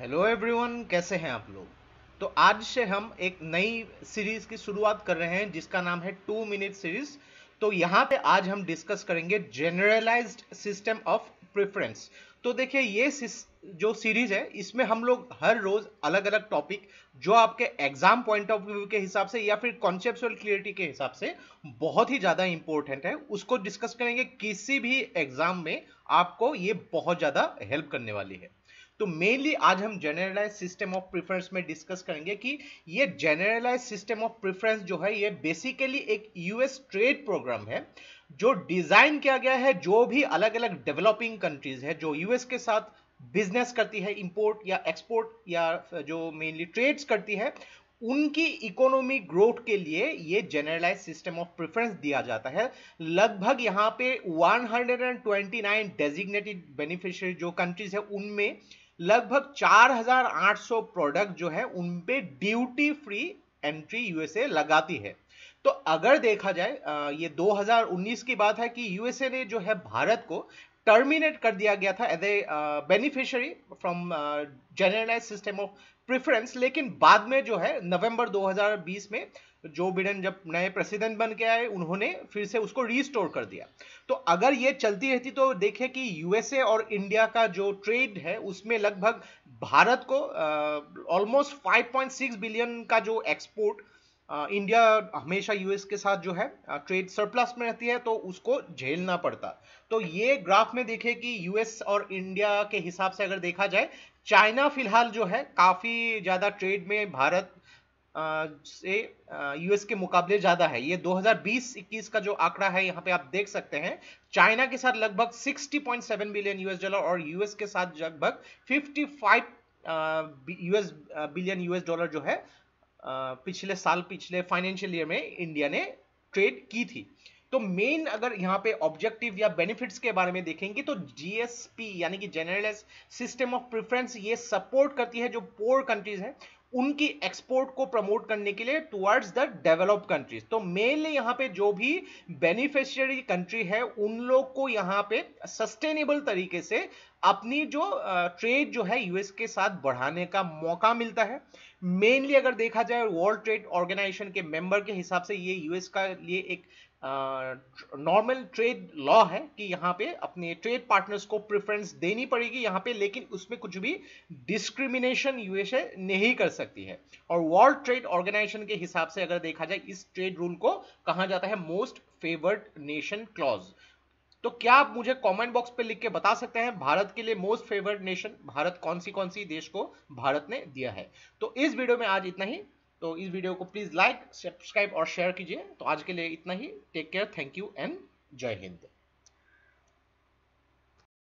hello everyone कैसे हैं आप लोग तो आज से हम एक नई सीरीज की शुरुआत कर रहे हैं जिसका नाम है टू मिनट सीरीज तो यहाँ पे आज हम डिस्कस करेंगे जनरलाइज्ड सिस्टम ऑफ प्रेफरेंस तो देखिए ये जो सीरीज है इसमें हम लोग हर रोज अलग अलग टॉपिक जो आपके एग्जाम पॉइंट ऑफ व्यू के हिसाब से या फिर कॉन्सेप्चुअल क्लियरिटी के हिसाब से बहुत ही ज्यादा इंपॉर्टेंट है उसको डिस्कस करेंगे किसी भी एग्जाम में आपको ये बहुत ज्यादा हेल्प करने वाली है तो मेनली आज हम जनरलाइज सिस्टम ऑफ प्रिफरेंस में डिस्कस करेंगे कि ये जनरलाइज सिस्टम ऑफ प्रिफरेंस जो है ये बेसिकली एक यूएस ट्रेड प्रोग्राम है जो डिजाइन किया गया है जो भी अलग अलग डेवलपिंग कंट्रीज है जो यूएस के साथ बिजनेस करती है इंपोर्ट या एक्सपोर्ट या जो मेनली ट्रेड्स करती है उनकी इकोनॉमी ग्रोथ के लिए ये जनरलाइज सिस्टम ऑफ प्रेफरेंस दिया जाता है लगभग यहाँ पे 129 हंड्रेड डेजिग्नेटेड बेनिफिशियरी जो कंट्रीज है उनमें लगभग 4,800 प्रोडक्ट जो है उनपे ड्यूटी फ्री एंट्री यूएसए लगाती है तो अगर देखा जाए ये 2019 की बात है कि यूएसए ने जो है भारत को टर्मिनेट कर दिया गया था as a beneficiary from generalise system of preference लेकिन बाद में जो है नवंबर 2020 में जो बिडेन जब नए प्रेसिडेंट बन के आए उन्होंने फिर से उसको रिस्टोर कर दिया तो अगर ये चलती रहती तो देखे कि यूएसए और इंडिया का जो ट्रेड है उसमें लगभग भारत को ऑलमोस्ट uh, 5.6 बिलियन का जो एक्सपोर्ट इंडिया हमेशा यूएस के साथ जो है ट्रेड सरप्लस में रहती है तो उसको झेलना पड़ता तो ये ग्राफ में देखें कि यूएस और इंडिया के हिसाब से अगर देखा जाए चाइना फिलहाल जो है काफ़ी ज़्यादा ट्रेड में भारत से यूएस के मुकाबले ज़्यादा है ये 2020-21 का जो आंकड़ा है यहाँ पे आप देख सकते हैं चाइना के साथ लगभग 60.7 बिलियन यूएस डॉलर और यूएस के साथ लगभग 55 यूएस बिलियन यूएस डॉलर जो है पिछले साल पिछले फाइनेंशियल ईयर में इंडिया ने ट्रेड की थी तो मेन अगर यहाँ पे ऑब्जेक्टिव या बेनिफिट्स के बारे में देखेंगे तो जीएसपी यानी कि जनरलाइज सिस्टम ऑफ प्रिफरेंस ये सपोर्ट करती है जो पोअर कंट्रीज हैं उनकी एक्सपोर्ट को प्रमोट करने के लिए टुवर्ड्स द डेवलप कंट्रीज तो मेनली यहाँ पे जो भी बेनिफिशियरी कंट्री है उन लोग को यहाँ पे सस्टेनेबल तरीके से अपनी जो ट्रेड जो है यूएस के साथ बढ़ाने का मौका मिलता है मेनली अगर देखा जाए वर्ल्ड ट्रेड ऑर्गेनाइजेशन के मेंबर के हिसाब से ये यूएस का लिए एक नॉर्मल ट्रेड लॉ है कि यहाँ पे अपने ट्रेड पार्टनर्स को प्रेफरेंस देनी पड़ेगी यहाँ पे लेकिन उसमें कुछ भी डिस्क्रिमिनेशन यूएसए नहीं कर सकती है और वर्ल्ड ट्रेड ऑर्गेनाइजेशन के हिसाब से अगर देखा जाए इस ट्रेड रूल को कहा जाता है मोस्ट फेवर्ड नेशन क्लॉज तो क्या आप मुझे कमेंट बॉक्स पे लिख के बता सकते हैं भारत के लिए मोस्ट फेवर्ड नेशन भारत कौन सी कौन सी देश को भारत ने दिया है तो इस वीडियो में आज इतना ही तो इस वीडियो को प्लीज़ लाइक सब्सक्राइब और शेयर कीजिए तो आज के लिए इतना ही take care thank you and जय हिंद